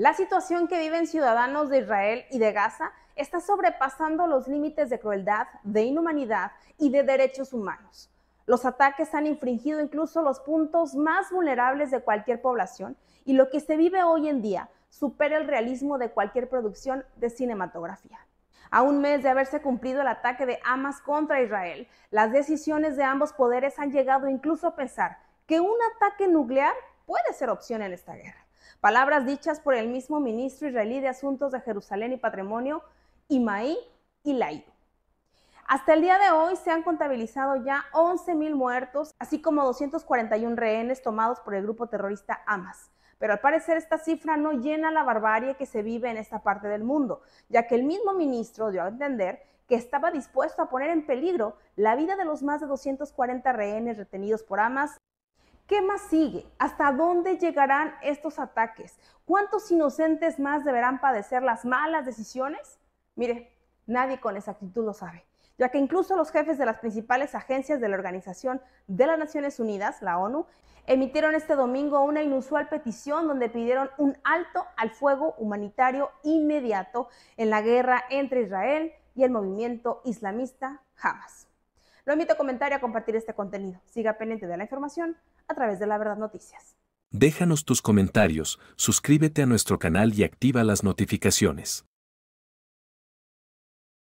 La situación que viven ciudadanos de Israel y de Gaza está sobrepasando los límites de crueldad, de inhumanidad y de derechos humanos. Los ataques han infringido incluso los puntos más vulnerables de cualquier población y lo que se vive hoy en día supera el realismo de cualquier producción de cinematografía. A un mes de haberse cumplido el ataque de Hamas contra Israel, las decisiones de ambos poderes han llegado incluso a pensar que un ataque nuclear puede ser opción en esta guerra. Palabras dichas por el mismo ministro israelí de Asuntos de Jerusalén y Patrimonio, Imaí Lairo. Hasta el día de hoy se han contabilizado ya 11.000 muertos, así como 241 rehenes tomados por el grupo terrorista Hamas. Pero al parecer esta cifra no llena la barbarie que se vive en esta parte del mundo, ya que el mismo ministro dio a entender que estaba dispuesto a poner en peligro la vida de los más de 240 rehenes retenidos por Hamas ¿Qué más sigue? ¿Hasta dónde llegarán estos ataques? ¿Cuántos inocentes más deberán padecer las malas decisiones? Mire, nadie con exactitud lo sabe, ya que incluso los jefes de las principales agencias de la Organización de las Naciones Unidas, la ONU, emitieron este domingo una inusual petición donde pidieron un alto al fuego humanitario inmediato en la guerra entre Israel y el movimiento islamista Hamas. Lo invito a comentar y a compartir este contenido. Siga pendiente de la información a través de La Verdad Noticias. Déjanos tus comentarios, suscríbete a nuestro canal y activa las notificaciones.